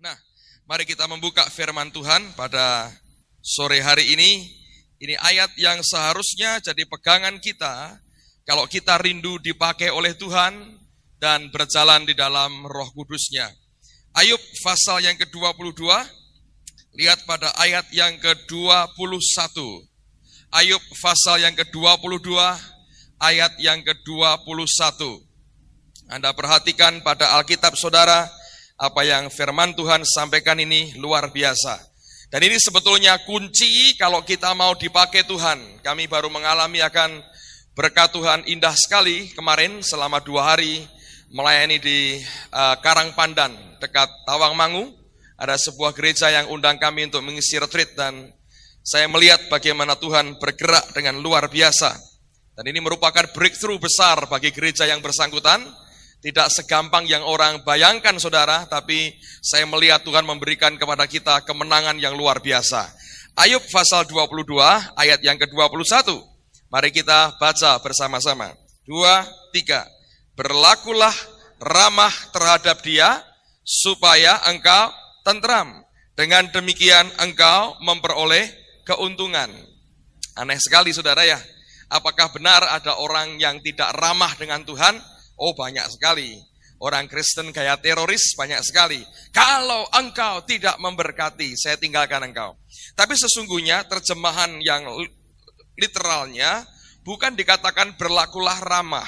Nah, mari kita membuka firman Tuhan pada sore hari ini. Ini ayat yang seharusnya jadi pegangan kita kalau kita rindu dipakai oleh Tuhan dan berjalan di dalam roh kudusnya. Ayub pasal yang ke-22, lihat pada ayat yang ke-21. Ayub pasal yang ke-22, ayat yang ke-21. Anda perhatikan pada Alkitab saudara, apa yang firman Tuhan sampaikan ini luar biasa. Dan ini sebetulnya kunci kalau kita mau dipakai Tuhan. Kami baru mengalami akan berkat Tuhan indah sekali kemarin selama dua hari melayani di eh, Karang Pandan dekat Tawangmangu. Ada sebuah gereja yang undang kami untuk mengisi retreat dan saya melihat bagaimana Tuhan bergerak dengan luar biasa. Dan ini merupakan breakthrough besar bagi gereja yang bersangkutan tidak segampang yang orang bayangkan saudara, tapi saya melihat Tuhan memberikan kepada kita kemenangan yang luar biasa. Ayub pasal 22 ayat yang ke-21. Mari kita baca bersama-sama. Dua, tiga. Berlakulah ramah terhadap dia, supaya engkau tentram. Dengan demikian engkau memperoleh keuntungan. Aneh sekali saudara ya. Apakah benar ada orang yang tidak ramah dengan Tuhan, Oh banyak sekali. Orang Kristen kayak teroris banyak sekali. Kalau engkau tidak memberkati, saya tinggalkan engkau. Tapi sesungguhnya terjemahan yang literalnya bukan dikatakan berlakulah ramah.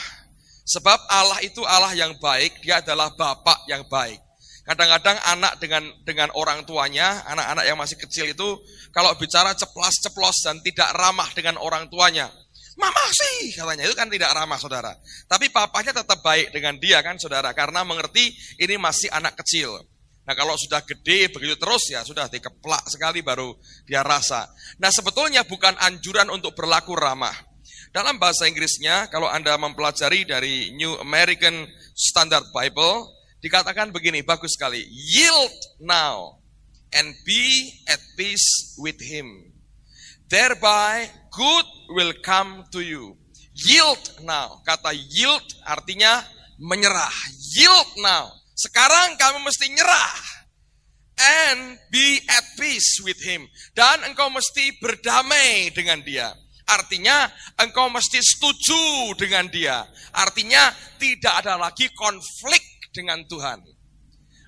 Sebab Allah itu Allah yang baik, dia adalah Bapak yang baik. Kadang-kadang anak dengan dengan orang tuanya, anak-anak yang masih kecil itu kalau bicara ceplas-ceplos dan tidak ramah dengan orang tuanya. Mama sih katanya itu kan tidak ramah saudara. Tapi papanya tetap baik dengan dia kan saudara karena mengerti ini masih anak kecil. Nah kalau sudah gede begitu terus ya sudah dikeplak sekali baru dia rasa. Nah sebetulnya bukan anjuran untuk berlaku ramah. Dalam bahasa Inggrisnya kalau Anda mempelajari dari New American Standard Bible dikatakan begini bagus sekali. Yield now and be at peace with him. Thereby good will come to you. Yield now. Kata yield artinya menyerah. Yield now. Sekarang kamu mesti nyerah. And be at peace with him. Dan engkau mesti berdamai dengan dia. Artinya engkau mesti setuju dengan dia. Artinya tidak ada lagi konflik dengan Tuhan.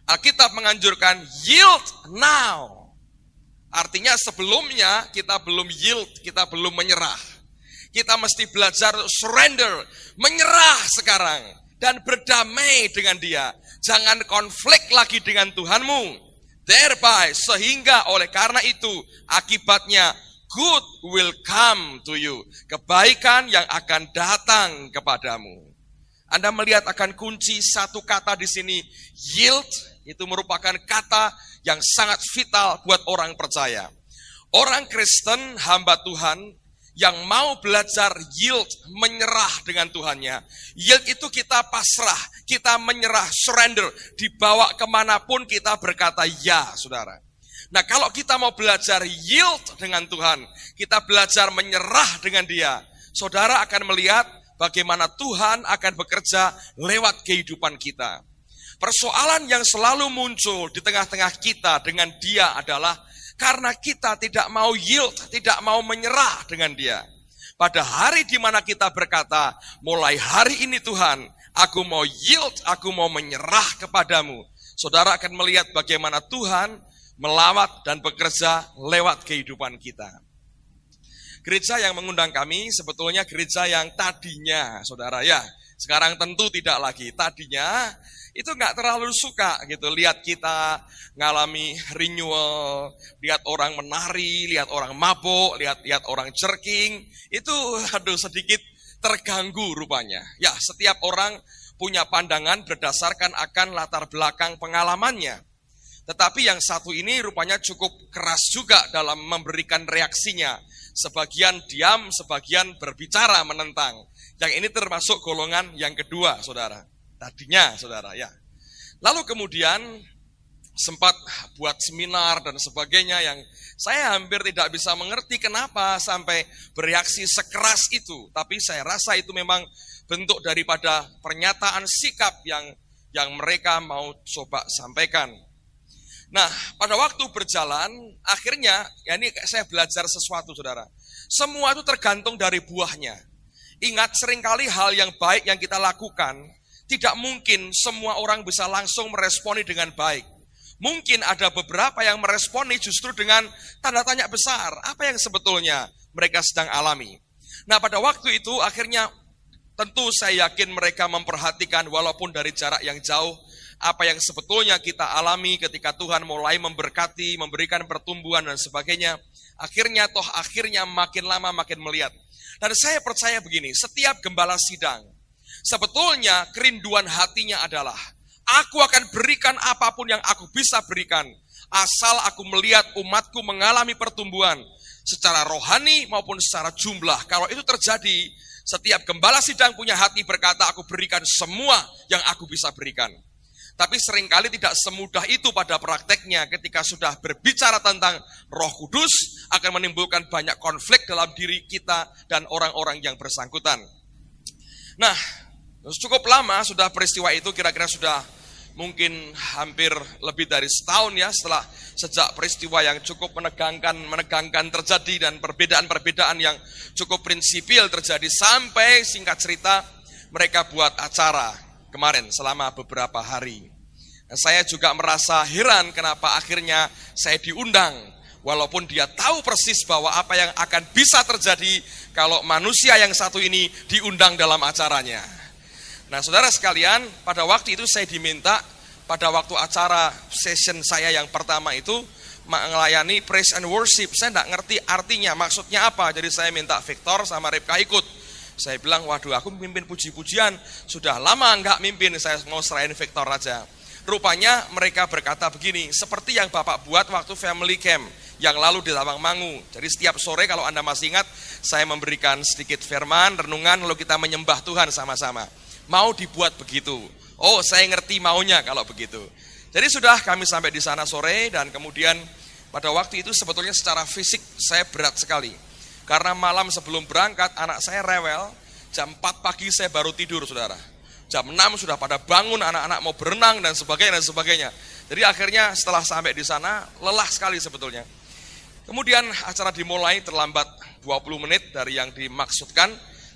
Alkitab menganjurkan yield now. Artinya sebelumnya kita belum yield, kita belum menyerah. Kita mesti belajar surrender, menyerah sekarang dan berdamai dengan dia. Jangan konflik lagi dengan Tuhanmu. Thereby, sehingga oleh karena itu, akibatnya good will come to you. Kebaikan yang akan datang kepadamu. Anda melihat akan kunci satu kata di sini, yield, itu merupakan kata yang sangat vital buat orang percaya. Orang Kristen, hamba Tuhan, yang mau belajar yield, menyerah dengan Tuhannya. Yield itu kita pasrah, kita menyerah, surrender, dibawa kemanapun kita berkata ya, saudara. Nah kalau kita mau belajar yield dengan Tuhan, kita belajar menyerah dengan dia, saudara akan melihat bagaimana Tuhan akan bekerja lewat kehidupan kita. Persoalan yang selalu muncul di tengah-tengah kita dengan dia adalah karena kita tidak mau yield, tidak mau menyerah dengan dia. Pada hari di mana kita berkata, mulai hari ini Tuhan, aku mau yield, aku mau menyerah kepadamu. Saudara akan melihat bagaimana Tuhan melawat dan bekerja lewat kehidupan kita. Gereja yang mengundang kami sebetulnya gereja yang tadinya, saudara ya, sekarang tentu tidak lagi. Tadinya itu nggak terlalu suka gitu lihat kita ngalami renewal, lihat orang menari, lihat orang mabuk, lihat lihat orang jerking itu aduh sedikit terganggu rupanya. Ya, setiap orang punya pandangan berdasarkan akan latar belakang pengalamannya. Tetapi yang satu ini rupanya cukup keras juga dalam memberikan reaksinya. Sebagian diam, sebagian berbicara menentang. Yang ini termasuk golongan yang kedua, saudara tadinya, saudara. Ya. Lalu kemudian sempat buat seminar dan sebagainya yang saya hampir tidak bisa mengerti kenapa sampai bereaksi sekeras itu. Tapi saya rasa itu memang bentuk daripada pernyataan sikap yang yang mereka mau coba sampaikan. Nah, pada waktu berjalan, akhirnya, ya ini saya belajar sesuatu, saudara. Semua itu tergantung dari buahnya. Ingat, seringkali hal yang baik yang kita lakukan, tidak mungkin semua orang bisa langsung meresponi dengan baik. Mungkin ada beberapa yang meresponi justru dengan tanda tanya besar. Apa yang sebetulnya mereka sedang alami? Nah pada waktu itu akhirnya tentu saya yakin mereka memperhatikan walaupun dari jarak yang jauh apa yang sebetulnya kita alami ketika Tuhan mulai memberkati, memberikan pertumbuhan dan sebagainya. Akhirnya toh akhirnya makin lama makin melihat. Dan saya percaya begini, setiap gembala sidang Sebetulnya kerinduan hatinya adalah, aku akan berikan apapun yang aku bisa berikan, asal aku melihat umatku mengalami pertumbuhan secara rohani maupun secara jumlah. Kalau itu terjadi, setiap gembala sidang punya hati berkata, aku berikan semua yang aku bisa berikan. Tapi seringkali tidak semudah itu pada prakteknya ketika sudah berbicara tentang roh kudus akan menimbulkan banyak konflik dalam diri kita dan orang-orang yang bersangkutan. Nah, Cukup lama sudah peristiwa itu, kira-kira sudah mungkin hampir lebih dari setahun ya setelah sejak peristiwa yang cukup menegangkan menegangkan terjadi dan perbedaan-perbedaan yang cukup prinsipil terjadi sampai singkat cerita mereka buat acara kemarin selama beberapa hari. Dan saya juga merasa heran kenapa akhirnya saya diundang walaupun dia tahu persis bahwa apa yang akan bisa terjadi kalau manusia yang satu ini diundang dalam acaranya. Nah saudara sekalian, pada waktu itu saya diminta pada waktu acara session saya yang pertama itu melayani praise and worship. Saya tidak ngerti artinya, maksudnya apa. Jadi saya minta Victor sama Ripka ikut. Saya bilang, waduh aku mimpin puji-pujian. Sudah lama nggak mimpin, saya mau serahin Victor aja. Rupanya mereka berkata begini, seperti yang Bapak buat waktu family camp yang lalu di Tawang Mangu. Jadi setiap sore kalau Anda masih ingat, saya memberikan sedikit firman, renungan, lalu kita menyembah Tuhan sama-sama mau dibuat begitu. Oh, saya ngerti maunya kalau begitu. Jadi sudah kami sampai di sana sore dan kemudian pada waktu itu sebetulnya secara fisik saya berat sekali. Karena malam sebelum berangkat anak saya rewel, jam 4 pagi saya baru tidur saudara. Jam 6 sudah pada bangun anak-anak mau berenang dan sebagainya dan sebagainya. Jadi akhirnya setelah sampai di sana lelah sekali sebetulnya. Kemudian acara dimulai terlambat 20 menit dari yang dimaksudkan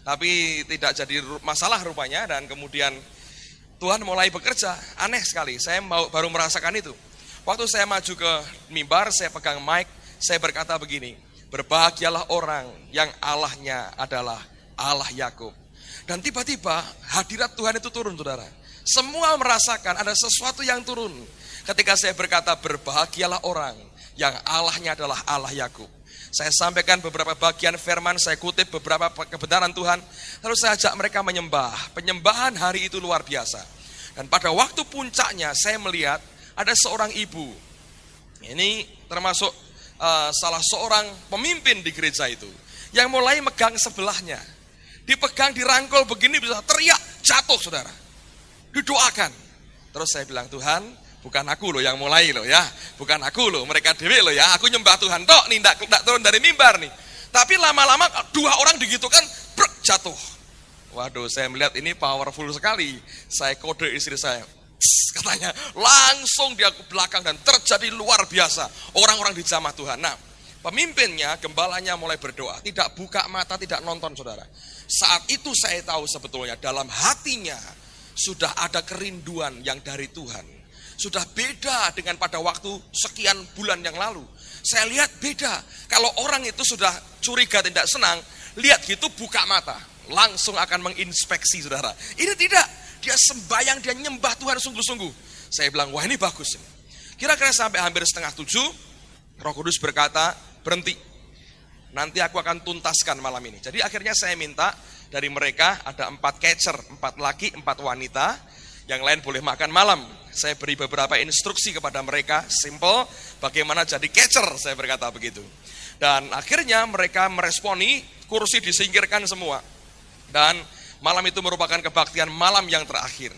tapi tidak jadi masalah rupanya dan kemudian Tuhan mulai bekerja. Aneh sekali, saya baru merasakan itu. Waktu saya maju ke mimbar, saya pegang mic, saya berkata begini, berbahagialah orang yang Allahnya adalah Allah Yakub. Dan tiba-tiba hadirat Tuhan itu turun, saudara. Semua merasakan ada sesuatu yang turun. Ketika saya berkata berbahagialah orang yang Allahnya adalah Allah Yakub. Saya sampaikan beberapa bagian firman, saya kutip beberapa kebenaran Tuhan. Lalu saya ajak mereka menyembah. Penyembahan hari itu luar biasa. Dan pada waktu puncaknya saya melihat ada seorang ibu. Ini termasuk uh, salah seorang pemimpin di gereja itu. Yang mulai megang sebelahnya. Dipegang, dirangkul begini bisa teriak, jatuh saudara. Didoakan. Terus saya bilang, Tuhan Bukan aku loh yang mulai loh ya. Bukan aku loh, mereka dewi loh ya. Aku nyembah Tuhan tok nih ndak, ndak turun dari mimbar nih. Tapi lama-lama eh, dua orang digitukan brek, jatuh. Waduh, saya melihat ini powerful sekali. Saya kode istri saya. katanya langsung dia ke belakang dan terjadi luar biasa. Orang-orang di jamaah Tuhan. Nah, pemimpinnya, gembalanya mulai berdoa. Tidak buka mata, tidak nonton saudara. Saat itu saya tahu sebetulnya dalam hatinya sudah ada kerinduan yang dari Tuhan sudah beda dengan pada waktu sekian bulan yang lalu. Saya lihat beda. Kalau orang itu sudah curiga tidak senang, lihat gitu buka mata. Langsung akan menginspeksi saudara. Ini tidak. Dia sembayang, dia nyembah Tuhan sungguh-sungguh. Saya bilang, wah ini bagus. Kira-kira sampai hampir setengah tujuh, Roh Kudus berkata, berhenti. Nanti aku akan tuntaskan malam ini. Jadi akhirnya saya minta dari mereka ada empat catcher, empat laki, empat wanita yang lain boleh makan malam. Saya beri beberapa instruksi kepada mereka, simple, bagaimana jadi catcher, saya berkata begitu. Dan akhirnya mereka meresponi, kursi disingkirkan semua. Dan malam itu merupakan kebaktian malam yang terakhir.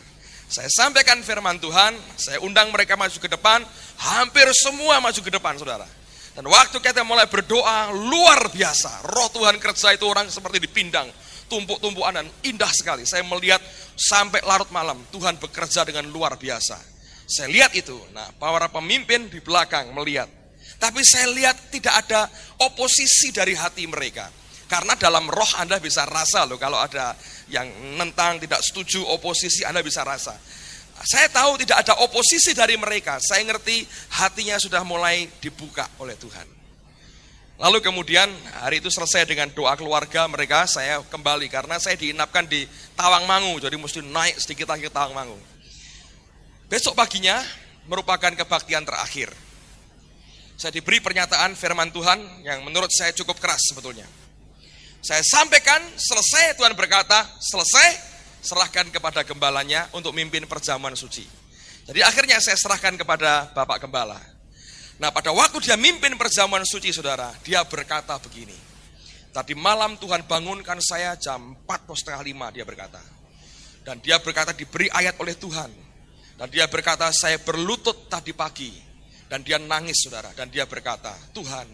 Saya sampaikan firman Tuhan, saya undang mereka maju ke depan, hampir semua maju ke depan saudara. Dan waktu kita mulai berdoa luar biasa, roh Tuhan kerja itu orang seperti dipindang tumpuk-tumpukan dan indah sekali. Saya melihat sampai larut malam Tuhan bekerja dengan luar biasa. Saya lihat itu. Nah, para pemimpin di belakang melihat. Tapi saya lihat tidak ada oposisi dari hati mereka. Karena dalam roh Anda bisa rasa loh kalau ada yang nentang, tidak setuju, oposisi Anda bisa rasa. Saya tahu tidak ada oposisi dari mereka. Saya ngerti hatinya sudah mulai dibuka oleh Tuhan. Lalu kemudian hari itu selesai dengan doa keluarga mereka, saya kembali karena saya diinapkan di Tawangmangu, jadi mesti naik sedikit lagi ke Tawangmangu. Besok paginya merupakan kebaktian terakhir. Saya diberi pernyataan firman Tuhan yang menurut saya cukup keras sebetulnya. Saya sampaikan, selesai Tuhan berkata, selesai, serahkan kepada gembalanya untuk mimpin perjamuan suci. Jadi akhirnya saya serahkan kepada Bapak Gembala. Nah pada waktu dia mimpin perjamuan suci saudara, dia berkata begini. Tadi malam Tuhan bangunkan saya jam 4 setengah 5 dia berkata. Dan dia berkata diberi ayat oleh Tuhan. Dan dia berkata saya berlutut tadi pagi. Dan dia nangis saudara. Dan dia berkata Tuhan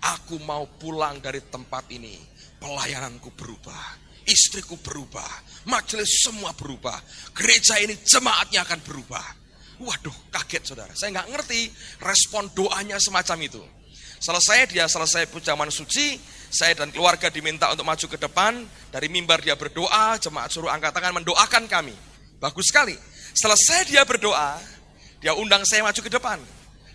aku mau pulang dari tempat ini. Pelayananku berubah. Istriku berubah. Majelis semua berubah. Gereja ini jemaatnya akan berubah Waduh, kaget saudara. Saya nggak ngerti respon doanya semacam itu. Selesai dia selesai pujaman suci, saya dan keluarga diminta untuk maju ke depan. Dari mimbar dia berdoa, jemaat suruh angkat tangan mendoakan kami. Bagus sekali. Selesai dia berdoa, dia undang saya maju ke depan.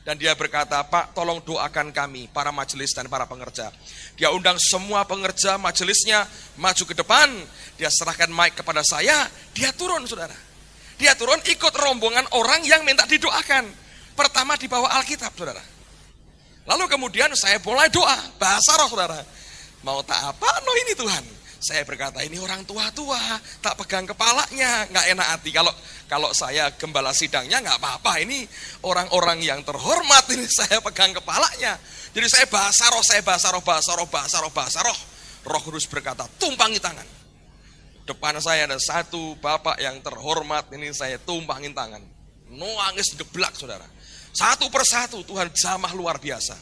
Dan dia berkata, Pak tolong doakan kami, para majelis dan para pengerja. Dia undang semua pengerja majelisnya maju ke depan. Dia serahkan mic kepada saya, dia turun saudara dia turun ikut rombongan orang yang minta didoakan. Pertama di bawah Alkitab, saudara. Lalu kemudian saya mulai doa, bahasa roh, saudara. Mau tak apa, no ini Tuhan. Saya berkata ini orang tua-tua, tak pegang kepalanya, nggak enak hati. Kalau kalau saya gembala sidangnya nggak apa-apa. Ini orang-orang yang terhormat ini saya pegang kepalanya. Jadi saya bahasa roh, saya bahasa roh, bahasa roh, bahasa roh, bahasa roh. Roh Kudus berkata, tumpangi tangan. Depan saya ada satu bapak yang terhormat, ini saya tumpangin tangan. Noangis geblak saudara. Satu persatu Tuhan jamah luar biasa.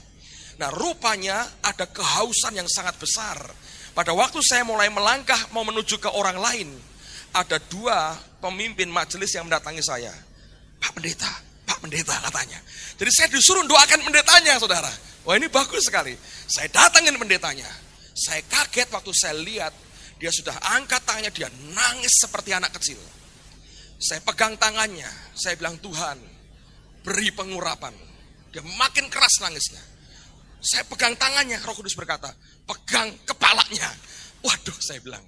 Nah rupanya ada kehausan yang sangat besar. Pada waktu saya mulai melangkah mau menuju ke orang lain, ada dua pemimpin majelis yang mendatangi saya. Pak Pendeta, Pak Pendeta katanya. Jadi saya disuruh doakan pendetanya saudara. Wah ini bagus sekali. Saya datangin pendetanya. Saya kaget waktu saya lihat dia sudah angkat tangannya, dia nangis seperti anak kecil. Saya pegang tangannya, saya bilang Tuhan, beri pengurapan. Dia makin keras nangisnya. Saya pegang tangannya, Roh Kudus berkata, pegang kepalanya. Waduh, saya bilang,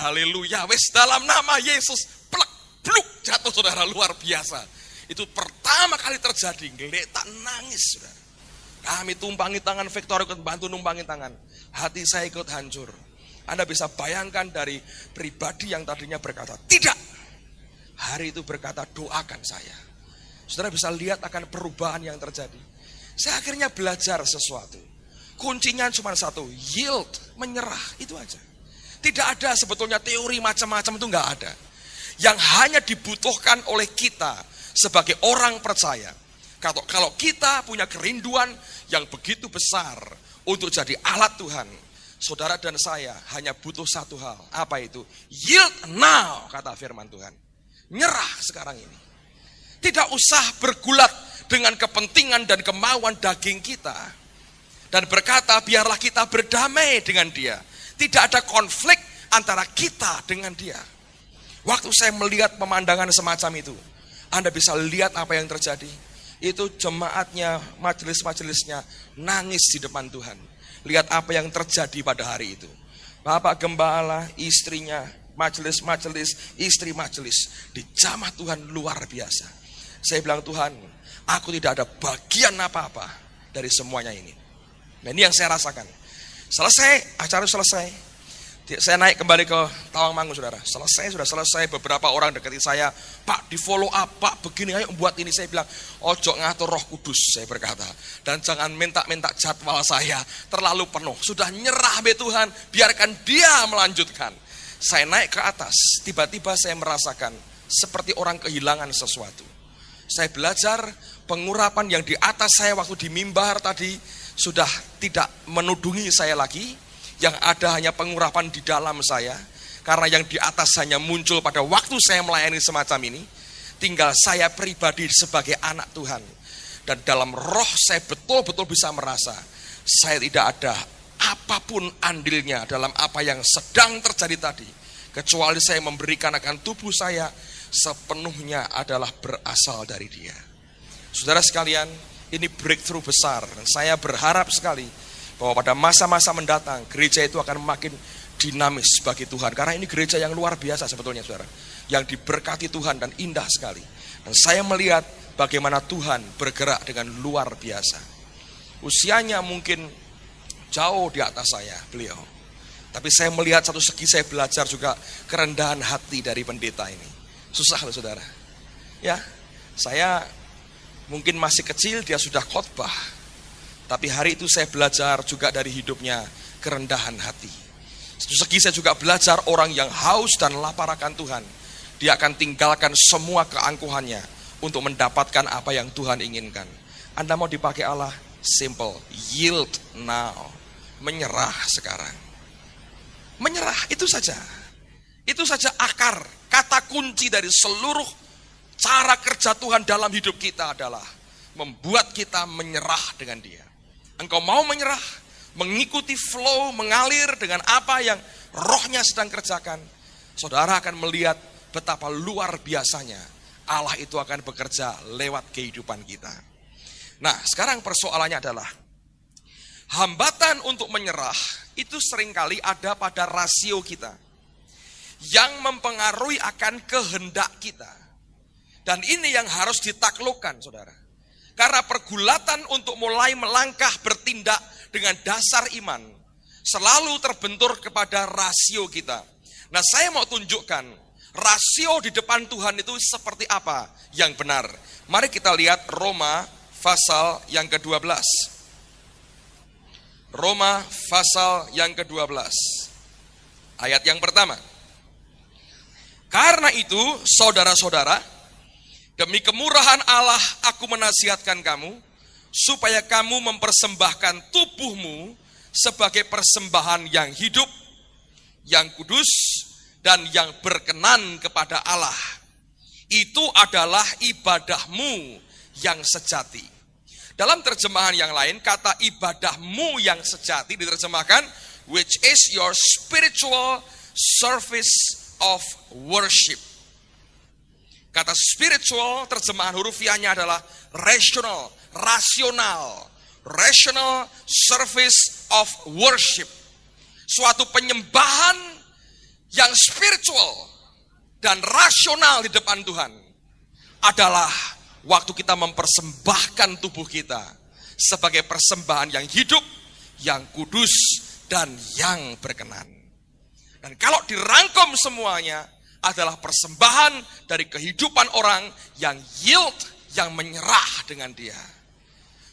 haleluya, wes dalam nama Yesus, plek, pluk, jatuh saudara, luar biasa. Itu pertama kali terjadi, tak nangis saudara. Kami tumpangi tangan, Victor ikut bantu numpangi tangan. Hati saya ikut hancur. Anda bisa bayangkan dari pribadi yang tadinya berkata, tidak. Hari itu berkata, doakan saya. Saudara bisa lihat akan perubahan yang terjadi. Saya akhirnya belajar sesuatu. Kuncinya cuma satu, yield, menyerah, itu aja. Tidak ada sebetulnya teori macam-macam itu nggak ada. Yang hanya dibutuhkan oleh kita sebagai orang percaya. Kalau, kita punya kerinduan yang begitu besar untuk jadi alat Tuhan, Saudara dan saya hanya butuh satu hal. Apa itu? Yield now, kata firman Tuhan. Nyerah sekarang ini. Tidak usah bergulat dengan kepentingan dan kemauan daging kita. Dan berkata, biarlah kita berdamai dengan dia. Tidak ada konflik antara kita dengan dia. Waktu saya melihat pemandangan semacam itu, Anda bisa lihat apa yang terjadi. Itu jemaatnya, majelis-majelisnya nangis di depan Tuhan Lihat apa yang terjadi pada hari itu. Bapak gembala, istrinya, majelis-majelis, istri majelis. Dijamah Tuhan luar biasa. Saya bilang Tuhan, aku tidak ada bagian apa-apa dari semuanya ini. Nah ini yang saya rasakan. Selesai, acara selesai saya naik kembali ke Tawang Tawangmangu saudara. Selesai sudah selesai beberapa orang dekati saya, Pak di follow up, Pak begini ayo buat ini. Saya bilang, ojo ngatur roh kudus saya berkata. Dan jangan minta-minta jadwal saya terlalu penuh. Sudah nyerah be Tuhan, biarkan dia melanjutkan. Saya naik ke atas, tiba-tiba saya merasakan seperti orang kehilangan sesuatu. Saya belajar pengurapan yang di atas saya waktu di mimbar tadi sudah tidak menudungi saya lagi, yang ada hanya pengurapan di dalam saya, karena yang di atas hanya muncul pada waktu saya melayani semacam ini, tinggal saya pribadi sebagai anak Tuhan. Dan dalam roh saya betul-betul bisa merasa, saya tidak ada apapun andilnya dalam apa yang sedang terjadi tadi. Kecuali saya memberikan akan tubuh saya sepenuhnya adalah berasal dari dia. Saudara sekalian, ini breakthrough besar. saya berharap sekali bahwa pada masa-masa mendatang gereja itu akan makin dinamis bagi Tuhan. Karena ini gereja yang luar biasa sebetulnya saudara. Yang diberkati Tuhan dan indah sekali. Dan saya melihat bagaimana Tuhan bergerak dengan luar biasa. Usianya mungkin jauh di atas saya beliau. Tapi saya melihat satu segi saya belajar juga kerendahan hati dari pendeta ini. Susah loh saudara. Ya, saya mungkin masih kecil dia sudah khotbah tapi hari itu saya belajar juga dari hidupnya kerendahan hati. Satu segi saya juga belajar orang yang haus dan lapar akan Tuhan. Dia akan tinggalkan semua keangkuhannya untuk mendapatkan apa yang Tuhan inginkan. Anda mau dipakai Allah? Simple, yield now. Menyerah sekarang. Menyerah, itu saja. Itu saja akar, kata kunci dari seluruh cara kerja Tuhan dalam hidup kita adalah membuat kita menyerah dengan dia. Engkau mau menyerah, mengikuti flow, mengalir dengan apa yang rohnya sedang kerjakan, saudara akan melihat betapa luar biasanya Allah itu akan bekerja lewat kehidupan kita. Nah, sekarang persoalannya adalah hambatan untuk menyerah itu seringkali ada pada rasio kita yang mempengaruhi akan kehendak kita. Dan ini yang harus ditaklukkan, saudara. Karena pergulatan untuk mulai melangkah bertindak dengan dasar iman selalu terbentur kepada rasio kita. Nah, saya mau tunjukkan rasio di depan Tuhan itu seperti apa yang benar. Mari kita lihat Roma pasal yang ke-12. Roma pasal yang ke-12. Ayat yang pertama. Karena itu, saudara-saudara, Demi kemurahan Allah aku menasihatkan kamu supaya kamu mempersembahkan tubuhmu sebagai persembahan yang hidup, yang kudus dan yang berkenan kepada Allah. Itu adalah ibadahmu yang sejati. Dalam terjemahan yang lain kata ibadahmu yang sejati diterjemahkan which is your spiritual service of worship Kata spiritual, terjemahan hurufianya adalah rational, rasional. Rational service of worship. Suatu penyembahan yang spiritual dan rasional di depan Tuhan. Adalah waktu kita mempersembahkan tubuh kita sebagai persembahan yang hidup, yang kudus, dan yang berkenan. Dan kalau dirangkum semuanya, adalah persembahan dari kehidupan orang yang yield, yang menyerah dengan dia.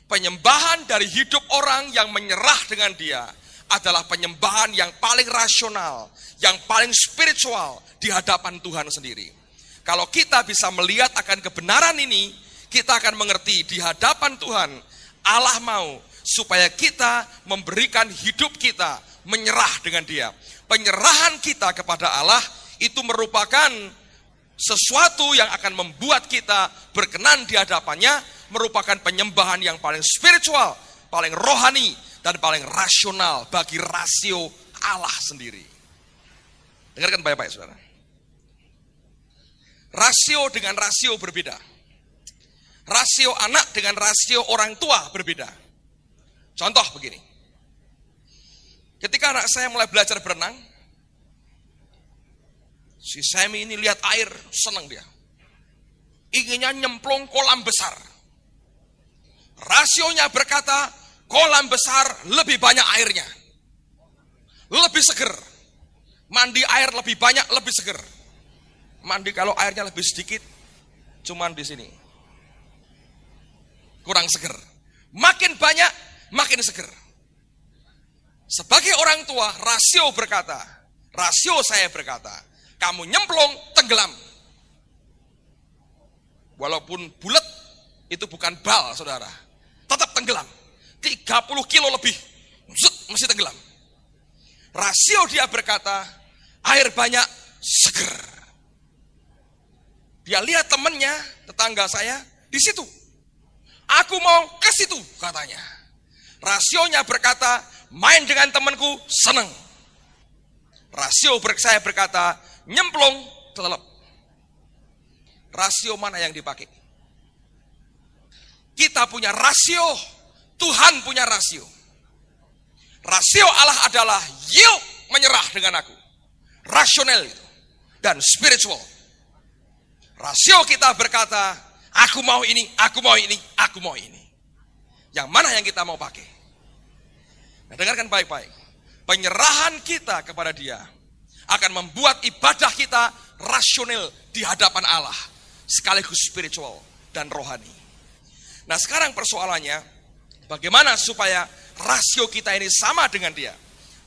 Penyembahan dari hidup orang yang menyerah dengan dia adalah penyembahan yang paling rasional, yang paling spiritual di hadapan Tuhan sendiri. Kalau kita bisa melihat akan kebenaran ini, kita akan mengerti di hadapan Tuhan Allah mau supaya kita memberikan hidup kita menyerah dengan Dia. Penyerahan kita kepada Allah itu merupakan sesuatu yang akan membuat kita berkenan di hadapannya, merupakan penyembahan yang paling spiritual, paling rohani, dan paling rasional bagi rasio Allah sendiri. Dengarkan baik-baik saudara. Rasio dengan rasio berbeda. Rasio anak dengan rasio orang tua berbeda. Contoh begini. Ketika anak saya mulai belajar berenang, Si Semi ini lihat air, senang dia. Inginnya nyemplung kolam besar. Rasionya berkata, kolam besar lebih banyak airnya. Lebih seger. Mandi air lebih banyak, lebih seger. Mandi kalau airnya lebih sedikit, cuman di sini. Kurang seger. Makin banyak, makin seger. Sebagai orang tua, rasio berkata, rasio saya berkata, kamu nyemplung, tenggelam. Walaupun bulat, itu bukan bal, saudara. Tetap tenggelam. 30 kilo lebih. Zut, mesti tenggelam. Rasio dia berkata, air banyak, seger. Dia lihat temennya, tetangga saya, di situ. Aku mau ke situ, katanya. Rasionya berkata, main dengan temanku, seneng. Rasio saya berkata, nyemplung telep. Rasio mana yang dipakai? Kita punya rasio, Tuhan punya rasio. Rasio Allah adalah yuk menyerah dengan aku. Rasional itu. Dan spiritual. Rasio kita berkata, aku mau ini, aku mau ini, aku mau ini. Yang mana yang kita mau pakai? Nah, dengarkan baik-baik. Penyerahan kita kepada dia akan membuat ibadah kita rasional di hadapan Allah, sekaligus spiritual dan rohani. Nah, sekarang persoalannya, bagaimana supaya rasio kita ini sama dengan Dia?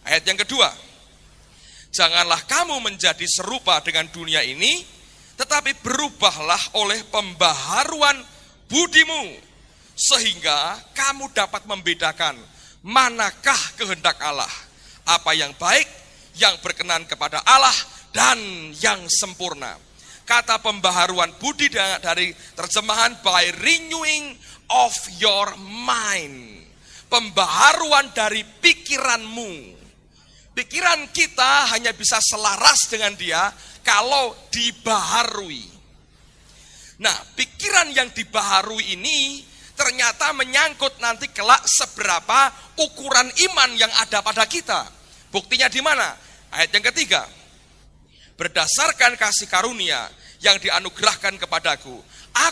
Ayat yang kedua, janganlah kamu menjadi serupa dengan dunia ini, tetapi berubahlah oleh pembaharuan budimu, sehingga kamu dapat membedakan manakah kehendak Allah, apa yang baik, yang berkenan kepada Allah dan yang sempurna. Kata pembaharuan budi dari terjemahan by renewing of your mind. Pembaharuan dari pikiranmu. Pikiran kita hanya bisa selaras dengan dia kalau dibaharui. Nah, pikiran yang dibaharui ini ternyata menyangkut nanti kelak seberapa ukuran iman yang ada pada kita Buktinya di mana? Ayat yang ketiga. Berdasarkan kasih karunia yang dianugerahkan kepadaku,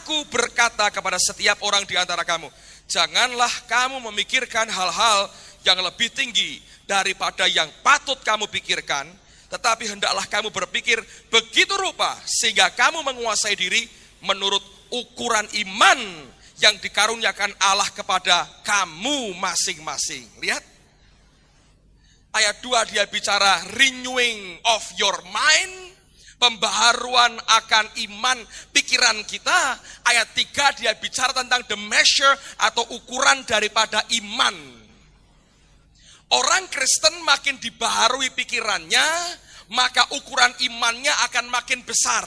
aku berkata kepada setiap orang di antara kamu, janganlah kamu memikirkan hal-hal yang lebih tinggi daripada yang patut kamu pikirkan, tetapi hendaklah kamu berpikir begitu rupa sehingga kamu menguasai diri menurut ukuran iman yang dikaruniakan Allah kepada kamu masing-masing. Lihat, Ayat 2 dia bicara renewing of your mind, pembaharuan akan iman pikiran kita. Ayat 3 dia bicara tentang the measure atau ukuran daripada iman. Orang Kristen makin dibaharui pikirannya, maka ukuran imannya akan makin besar.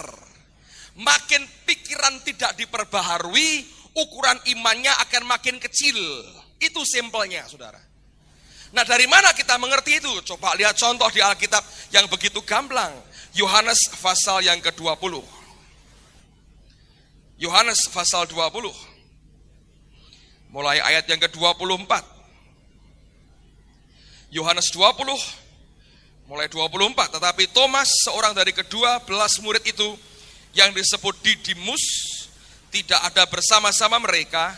Makin pikiran tidak diperbaharui, ukuran imannya akan makin kecil. Itu simpelnya, saudara. Nah dari mana kita mengerti itu? Coba lihat contoh di Alkitab yang begitu gamblang. Yohanes pasal yang ke-20. Yohanes pasal 20. Mulai ayat yang ke-24. Yohanes 20 mulai 24 tetapi Thomas seorang dari kedua belas murid itu yang disebut Didimus tidak ada bersama-sama mereka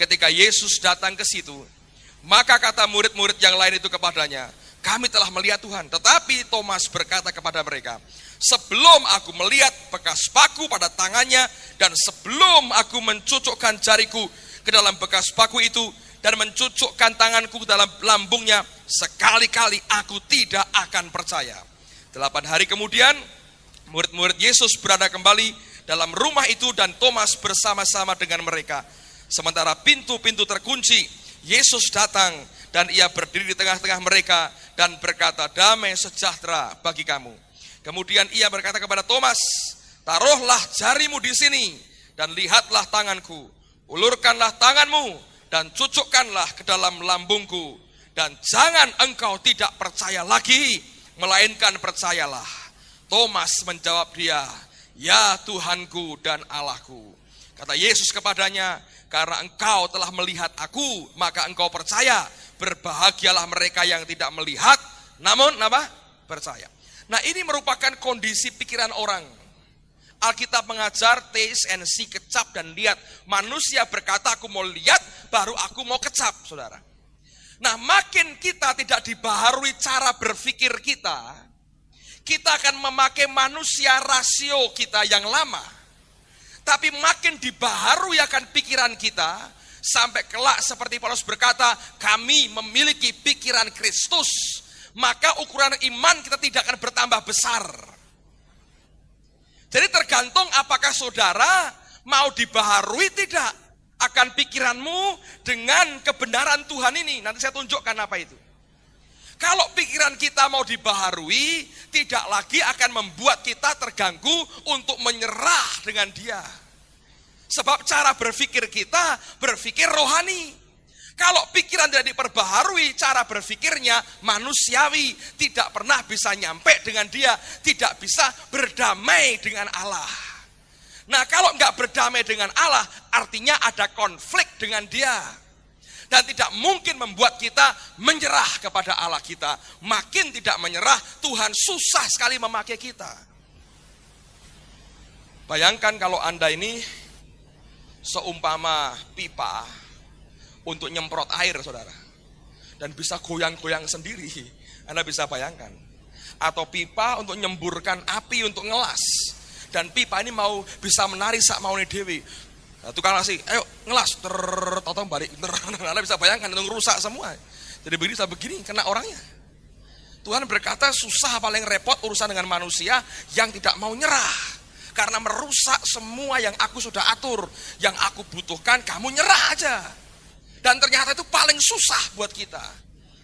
ketika Yesus datang ke situ maka kata murid-murid yang lain itu kepadanya, kami telah melihat Tuhan. Tetapi Thomas berkata kepada mereka, sebelum aku melihat bekas paku pada tangannya dan sebelum aku mencucukkan jariku ke dalam bekas paku itu dan mencucukkan tanganku ke dalam lambungnya, sekali-kali aku tidak akan percaya. Delapan hari kemudian, murid-murid Yesus berada kembali dalam rumah itu dan Thomas bersama-sama dengan mereka. Sementara pintu-pintu terkunci Yesus datang dan ia berdiri di tengah-tengah mereka dan berkata, damai sejahtera bagi kamu. Kemudian ia berkata kepada Thomas, taruhlah jarimu di sini dan lihatlah tanganku, ulurkanlah tanganmu dan cucukkanlah ke dalam lambungku. Dan jangan engkau tidak percaya lagi, melainkan percayalah. Thomas menjawab dia, Ya Tuhanku dan Allahku. Kata Yesus kepadanya, karena engkau telah melihat aku, maka engkau percaya. Berbahagialah mereka yang tidak melihat, namun apa? Percaya. Nah ini merupakan kondisi pikiran orang. Alkitab mengajar taste and see, kecap dan lihat. Manusia berkata aku mau lihat, baru aku mau kecap, saudara. Nah makin kita tidak dibaharui cara berpikir kita, kita akan memakai manusia rasio kita yang lama tapi makin dibaharui akan pikiran kita, sampai kelak seperti Paulus berkata, kami memiliki pikiran Kristus, maka ukuran iman kita tidak akan bertambah besar. Jadi tergantung apakah saudara mau dibaharui tidak akan pikiranmu dengan kebenaran Tuhan ini. Nanti saya tunjukkan apa itu. Kalau pikiran kita mau dibaharui, tidak lagi akan membuat kita terganggu untuk menyerah dengan dia. Sebab cara berpikir kita berpikir rohani. Kalau pikiran tidak diperbaharui, cara berpikirnya manusiawi, tidak pernah bisa nyampe dengan dia, tidak bisa berdamai dengan Allah. Nah, kalau nggak berdamai dengan Allah, artinya ada konflik dengan dia dan tidak mungkin membuat kita menyerah kepada Allah kita. Makin tidak menyerah, Tuhan susah sekali memakai kita. Bayangkan kalau Anda ini seumpama pipa untuk nyemprot air, saudara. Dan bisa goyang-goyang sendiri. Anda bisa bayangkan. Atau pipa untuk nyemburkan api untuk ngelas. Dan pipa ini mau bisa menarik sak maunya dewi. Nah, tukang nasi, ayo ngelas, tertotong balik. ter, nah, Anda bisa bayangkan, itu rusak semua. Jadi begini, sampai begini, kena orangnya. Tuhan berkata susah paling repot urusan dengan manusia yang tidak mau nyerah. Karena merusak semua yang aku sudah atur. Yang aku butuhkan, kamu nyerah aja. Dan ternyata itu paling susah buat kita.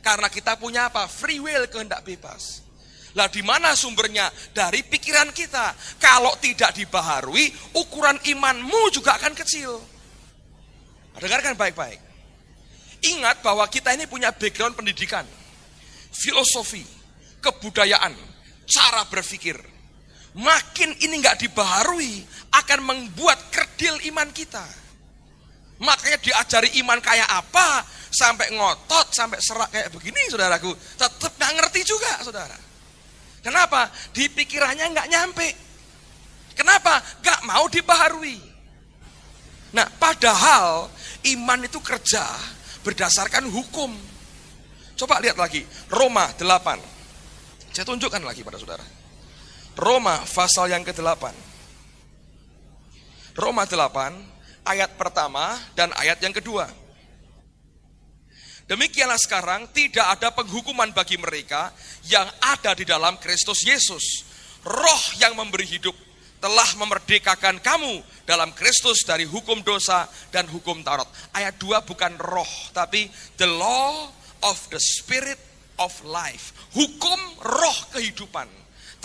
Karena kita punya apa? Free will, kehendak bebas. Lah di mana sumbernya? Dari pikiran kita. Kalau tidak dibaharui, ukuran imanmu juga akan kecil. Dengarkan baik-baik. Ingat bahwa kita ini punya background pendidikan, filosofi, kebudayaan, cara berpikir. Makin ini nggak dibaharui, akan membuat kerdil iman kita. Makanya diajari iman kayak apa, sampai ngotot, sampai serak kayak begini, saudaraku. Tetap nggak ngerti juga, saudara. Kenapa? Di pikirannya nggak nyampe. Kenapa? Nggak mau dibaharui. Nah, padahal iman itu kerja berdasarkan hukum. Coba lihat lagi, Roma 8. Saya tunjukkan lagi pada saudara. Roma pasal yang ke-8. Roma 8 ayat pertama dan ayat yang kedua. Demikianlah sekarang tidak ada penghukuman bagi mereka yang ada di dalam Kristus Yesus. Roh yang memberi hidup telah memerdekakan kamu dalam Kristus dari hukum dosa dan hukum Taurat. Ayat 2 bukan roh, tapi the law of the spirit of life. Hukum roh kehidupan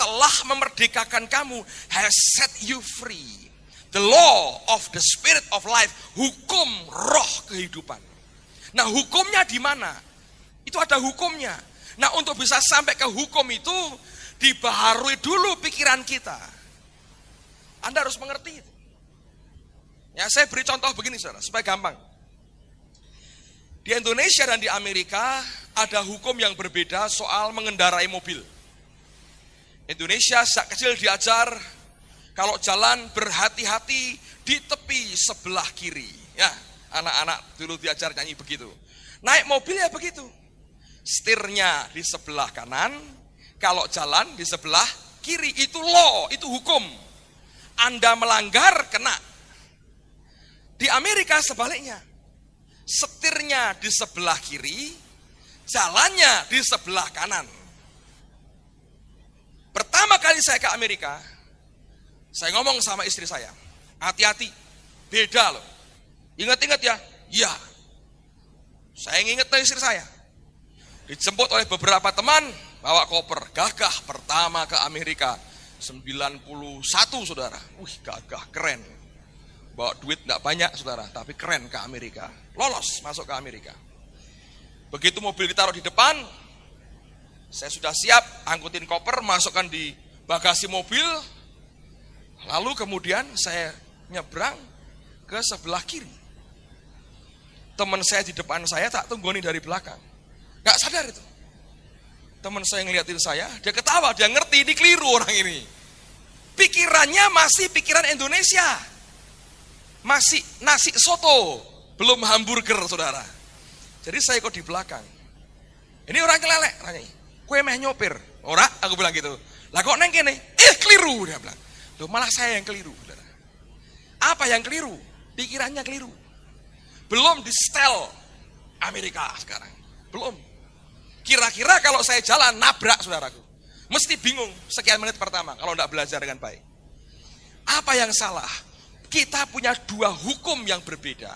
telah memerdekakan kamu has set you free. The law of the spirit of life, hukum roh kehidupan Nah hukumnya di mana? Itu ada hukumnya. Nah untuk bisa sampai ke hukum itu dibaharui dulu pikiran kita. Anda harus mengerti itu. Ya, saya beri contoh begini saudara, supaya gampang. Di Indonesia dan di Amerika ada hukum yang berbeda soal mengendarai mobil. Indonesia sejak kecil diajar kalau jalan berhati-hati di tepi sebelah kiri. Ya, anak-anak dulu diajar nyanyi begitu. Naik mobil ya begitu. Setirnya di sebelah kanan, kalau jalan di sebelah kiri. Itu law, itu hukum. Anda melanggar, kena. Di Amerika sebaliknya. Setirnya di sebelah kiri, jalannya di sebelah kanan. Pertama kali saya ke Amerika, saya ngomong sama istri saya, hati-hati, beda loh Ingat-ingat ya. ya. Saya ingat dari istri saya. Dijemput oleh beberapa teman, bawa koper. Gagah pertama ke Amerika. 91 saudara. Wih gagah, keren. Bawa duit nggak banyak saudara, tapi keren ke Amerika. Lolos masuk ke Amerika. Begitu mobil ditaruh di depan, saya sudah siap angkutin koper, masukkan di bagasi mobil. Lalu kemudian saya nyebrang ke sebelah kiri teman saya di depan saya tak tunggoni dari belakang. Gak sadar itu. Teman saya ngeliatin saya, dia ketawa, dia ngerti ini keliru orang ini. Pikirannya masih pikiran Indonesia. Masih nasi soto, belum hamburger saudara. Jadi saya kok di belakang. Ini orang kelelek, tanya. Kue meh nyopir. Ora, aku bilang gitu. Lah kok neng kene? Eh keliru dia bilang. Loh malah saya yang keliru. Saudara. Apa yang keliru? Pikirannya keliru belum di setel Amerika sekarang. Belum. Kira-kira kalau saya jalan nabrak saudaraku. Mesti bingung sekian menit pertama kalau tidak belajar dengan baik. Apa yang salah? Kita punya dua hukum yang berbeda.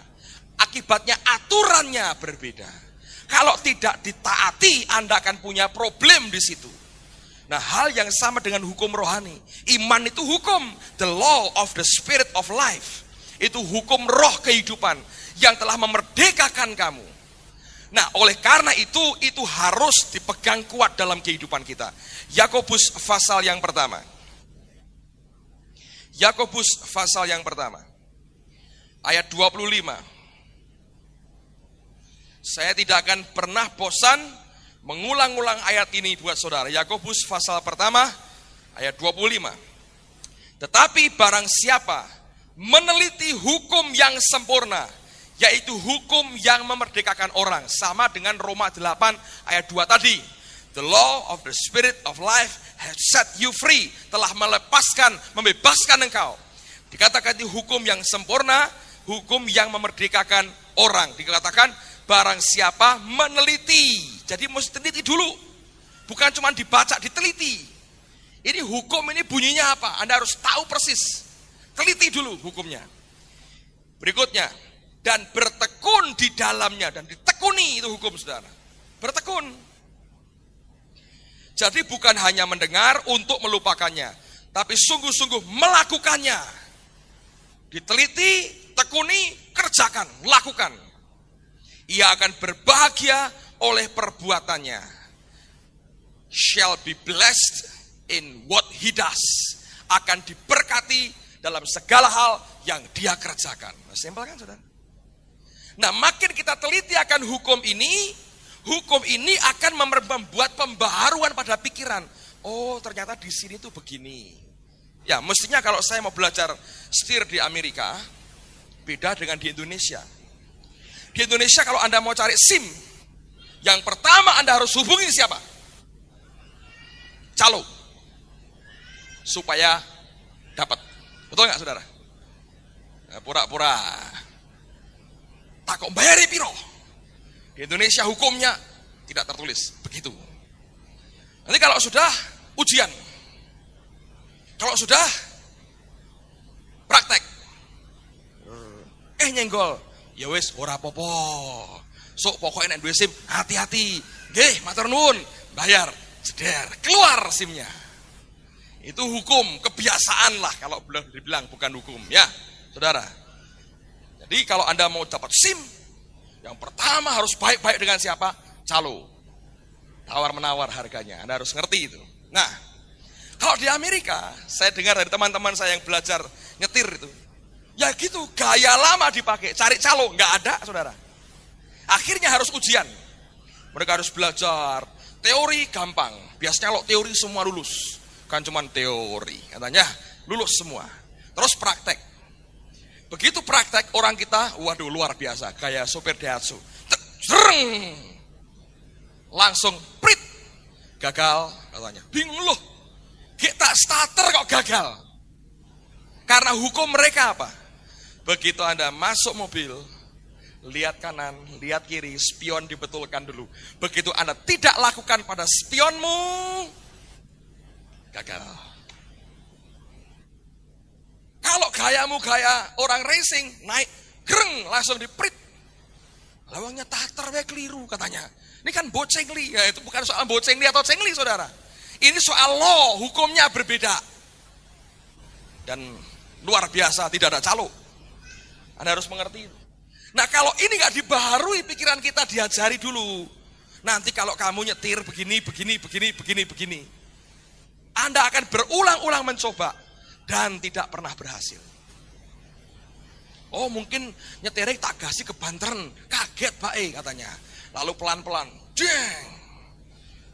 Akibatnya aturannya berbeda. Kalau tidak ditaati, Anda akan punya problem di situ. Nah, hal yang sama dengan hukum rohani. Iman itu hukum, the law of the spirit of life. Itu hukum roh kehidupan yang telah memerdekakan kamu. Nah, oleh karena itu, itu harus dipegang kuat dalam kehidupan kita. Yakobus pasal yang pertama. Yakobus pasal yang pertama. Ayat 25. Saya tidak akan pernah bosan mengulang-ulang ayat ini buat saudara. Yakobus pasal pertama ayat 25. Tetapi barang siapa meneliti hukum yang sempurna, yaitu hukum yang memerdekakan orang, sama dengan Roma 8 ayat 2 tadi. The law of the spirit of life has set you free, telah melepaskan, membebaskan engkau. Dikatakan di hukum yang sempurna, hukum yang memerdekakan orang. Dikatakan barang siapa meneliti. Jadi mesti teliti dulu. Bukan cuma dibaca, diteliti. Ini hukum ini bunyinya apa? Anda harus tahu persis. Teliti dulu hukumnya. Berikutnya, dan bertekun di dalamnya dan ditekuni itu hukum saudara. Bertekun. Jadi bukan hanya mendengar untuk melupakannya, tapi sungguh-sungguh melakukannya. Diteliti, tekuni, kerjakan, lakukan. Ia akan berbahagia oleh perbuatannya. Shall be blessed in what he does. Akan diberkati dalam segala hal yang dia kerjakan. Nah, simpel kan saudara? Nah makin kita teliti akan hukum ini, hukum ini akan membuat pembaharuan pada pikiran. Oh ternyata di sini tuh begini. Ya mestinya kalau saya mau belajar setir di Amerika, beda dengan di Indonesia. Di Indonesia kalau Anda mau cari SIM, yang pertama Anda harus hubungi siapa? Calo. Supaya dapat. Betul nggak saudara? Ya, pura-pura. takut bayari piro. Di Indonesia hukumnya tidak tertulis. Begitu. Nanti kalau sudah, ujian. Kalau sudah, praktek. Eh nyenggol. Ya wis, ora popo. Sok pokoknya nek duwe SIM, hati-hati. Nggih, matur Bayar. Jeder. Keluar simnya itu hukum, kebiasaan lah kalau belum dibilang bukan hukum ya, saudara. Jadi kalau Anda mau dapat SIM, yang pertama harus baik-baik dengan siapa? Calo. Tawar-menawar harganya. Anda harus ngerti itu. Nah, kalau di Amerika, saya dengar dari teman-teman saya yang belajar nyetir itu. Ya gitu, gaya lama dipakai. Cari calo, nggak ada saudara. Akhirnya harus ujian. Mereka harus belajar. Teori gampang. Biasanya kalau teori semua lulus. Bukan cuma teori. Katanya lulus semua. Terus praktek. Begitu praktek orang kita, waduh luar biasa. Kayak sopir Daihatsu. Zreng. Langsung prit. Gagal katanya. Bingung loh. Kita starter kok gagal. Karena hukum mereka apa? Begitu Anda masuk mobil, lihat kanan, lihat kiri, spion dibetulkan dulu. Begitu Anda tidak lakukan pada spionmu, gagal. Kalau gayamu gaya orang racing, naik, greng, langsung diprit. Lawannya tak we keliru katanya. Ini kan bocengli, ya itu bukan soal bocengli atau cengli saudara. Ini soal law, hukumnya berbeda. Dan luar biasa, tidak ada calo. Anda harus mengerti Nah kalau ini nggak dibaharui pikiran kita diajari dulu. Nanti kalau kamu nyetir begini, begini, begini, begini, begini. Anda akan berulang-ulang mencoba dan tidak pernah berhasil. Oh mungkin nyetirnya tak kasih ke bantren, kaget Pak E katanya. Lalu pelan-pelan, jeng,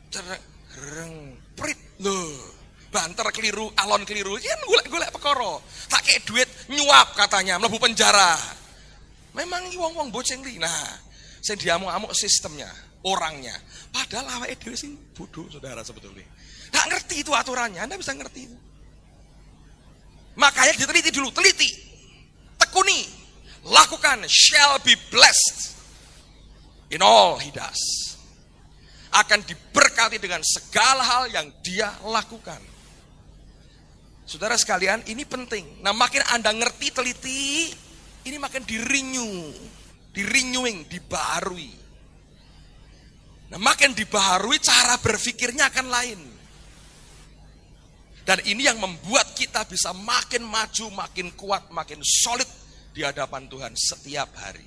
cereng, prit, loh banter keliru, alon keliru, ya golek-golek pekoro, Tak kayak duit nyuap katanya, melebu penjara. Memang wong-wong boceng li. Nah, saya diamuk-amuk sistemnya, orangnya. Padahal awal itu sih bodoh saudara sebetulnya. Tidak ngerti itu aturannya, Anda bisa ngerti itu. Makanya diteliti dulu, teliti. Tekuni. Lakukan, shall be blessed in all he does. Akan diberkati dengan segala hal yang dia lakukan. Saudara sekalian, ini penting. Nah, makin Anda ngerti, teliti, ini makin dirinyu. Dirinyuing, dibarui. dibaharui. Nah, makin dibaharui cara berpikirnya akan lain. Dan ini yang membuat kita bisa makin maju, makin kuat, makin solid di hadapan Tuhan setiap hari.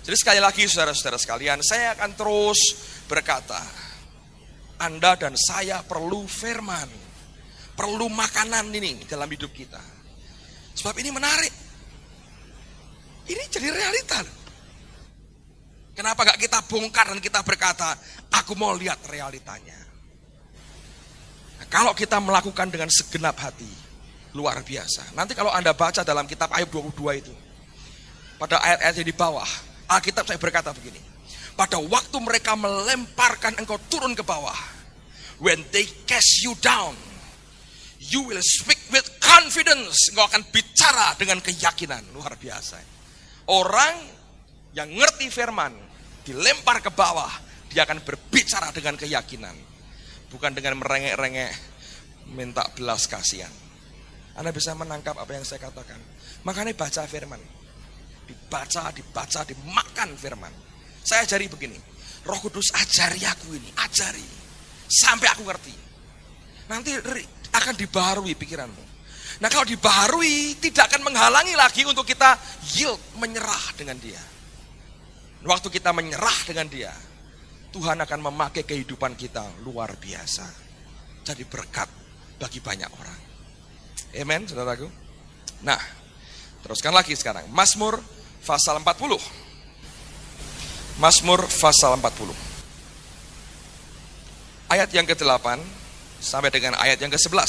Jadi sekali lagi saudara-saudara sekalian, saya akan terus berkata, Anda dan saya perlu firman, perlu makanan ini dalam hidup kita. Sebab ini menarik. Ini jadi realita. Kenapa gak kita bongkar dan kita berkata, aku mau lihat realitanya kalau kita melakukan dengan segenap hati, luar biasa. Nanti kalau Anda baca dalam kitab Ayub 22 itu, pada ayat-ayat di bawah, Alkitab saya berkata begini, pada waktu mereka melemparkan engkau turun ke bawah, when they cast you down, you will speak with confidence. Engkau akan bicara dengan keyakinan. Luar biasa. Orang yang ngerti firman, dilempar ke bawah, dia akan berbicara dengan keyakinan. Bukan dengan merengek-rengek minta belas kasihan. Anda bisa menangkap apa yang saya katakan. Makanya baca firman. Dibaca, dibaca, dimakan firman. Saya ajari begini. Roh Kudus ajari aku ini, ajari. Sampai aku ngerti. Nanti akan dibaharui pikiranmu. Nah kalau dibaharui, tidak akan menghalangi lagi untuk kita yield, menyerah dengan dia. Waktu kita menyerah dengan dia, Tuhan akan memakai kehidupan kita luar biasa. Jadi berkat bagi banyak orang. Amen, saudaraku. Nah, teruskan lagi sekarang. Mazmur pasal 40. Mazmur pasal 40. Ayat yang ke-8 sampai dengan ayat yang ke-11.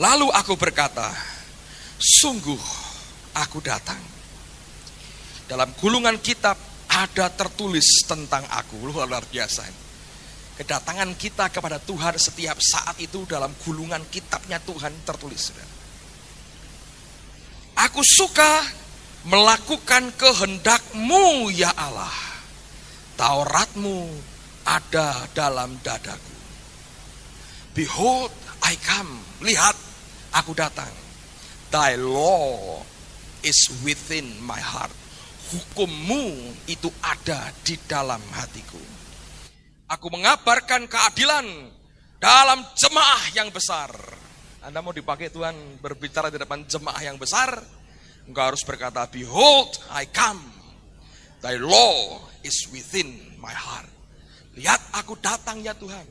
Lalu aku berkata, sungguh aku datang. Dalam gulungan kitab ada tertulis tentang aku. Luar biasa ini. Kedatangan kita kepada Tuhan setiap saat itu dalam gulungan kitabnya Tuhan tertulis. Saudara. Aku suka melakukan kehendakmu ya Allah. Tauratmu ada dalam dadaku. Behold, I come. Lihat, aku datang. Thy law is within my heart hukummu itu ada di dalam hatiku. Aku mengabarkan keadilan dalam jemaah yang besar. Anda mau dipakai Tuhan berbicara di depan jemaah yang besar? Engkau harus berkata, Behold, I come. Thy law is within my heart. Lihat aku datang ya Tuhan.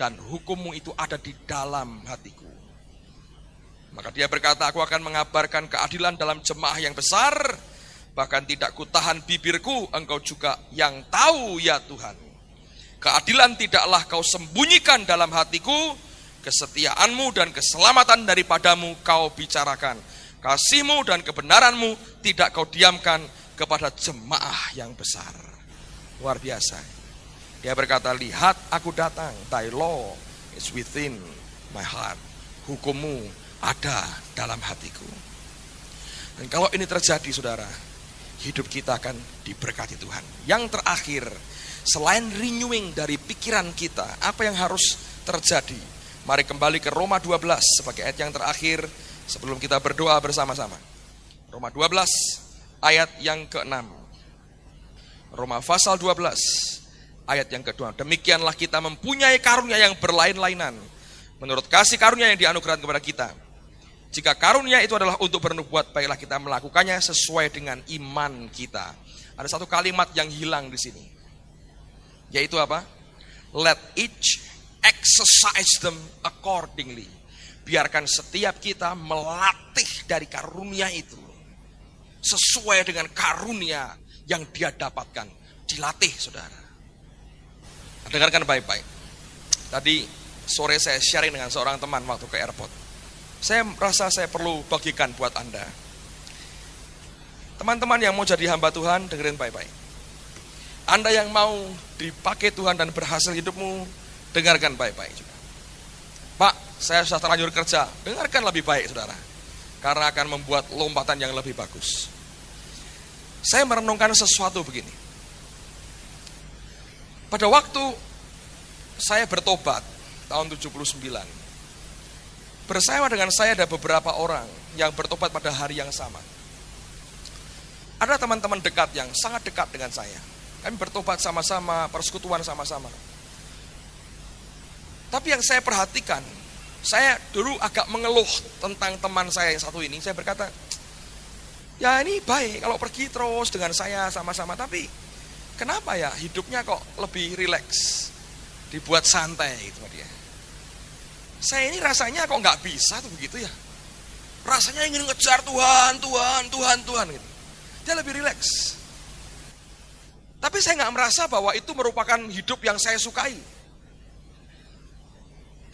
Dan hukummu itu ada di dalam hatiku. Maka dia berkata, aku akan mengabarkan keadilan dalam jemaah yang besar Bahkan tidak kutahan bibirku, engkau juga yang tahu ya Tuhan. Keadilan tidaklah kau sembunyikan dalam hatiku, kesetiaanmu dan keselamatan daripadamu kau bicarakan. Kasihmu dan kebenaranmu tidak kau diamkan kepada jemaah yang besar. Luar biasa. Dia berkata, lihat aku datang, thy law is within my heart. Hukummu ada dalam hatiku. Dan kalau ini terjadi saudara, hidup kita akan diberkati Tuhan. Yang terakhir, selain renewing dari pikiran kita, apa yang harus terjadi? Mari kembali ke Roma 12 sebagai ayat yang terakhir sebelum kita berdoa bersama-sama. Roma 12 ayat yang ke-6. Roma pasal 12 ayat yang ke-2. Demikianlah kita mempunyai karunia yang berlain-lainan menurut kasih karunia yang dianugerahkan kepada kita jika karunia itu adalah untuk bernubuat, baiklah kita melakukannya sesuai dengan iman kita. Ada satu kalimat yang hilang di sini, yaitu apa? Let each exercise them accordingly. Biarkan setiap kita melatih dari karunia itu sesuai dengan karunia yang dia dapatkan. Dilatih, saudara. Dengarkan baik-baik. Tadi sore saya sharing dengan seorang teman waktu ke airport saya rasa saya perlu bagikan buat Anda. Teman-teman yang mau jadi hamba Tuhan, dengerin baik-baik. Anda yang mau dipakai Tuhan dan berhasil hidupmu, dengarkan baik-baik juga. Pak, saya sudah terlanjur kerja, dengarkan lebih baik saudara. Karena akan membuat lompatan yang lebih bagus. Saya merenungkan sesuatu begini. Pada waktu saya bertobat tahun 79, Bersama dengan saya ada beberapa orang yang bertobat pada hari yang sama. Ada teman-teman dekat yang sangat dekat dengan saya. Kami bertobat sama-sama, persekutuan sama-sama. Tapi yang saya perhatikan, saya dulu agak mengeluh tentang teman saya yang satu ini. Saya berkata, ya ini baik kalau pergi terus dengan saya sama-sama. Tapi kenapa ya hidupnya kok lebih rileks, dibuat santai gitu dia. Saya ini rasanya kok nggak bisa tuh begitu ya. Rasanya ingin ngejar Tuhan, Tuhan, Tuhan, Tuhan gitu. Dia lebih rileks. Tapi saya nggak merasa bahwa itu merupakan hidup yang saya sukai.